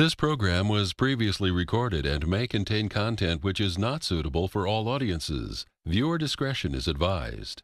This program was previously recorded and may contain content which is not suitable for all audiences. Viewer discretion is advised.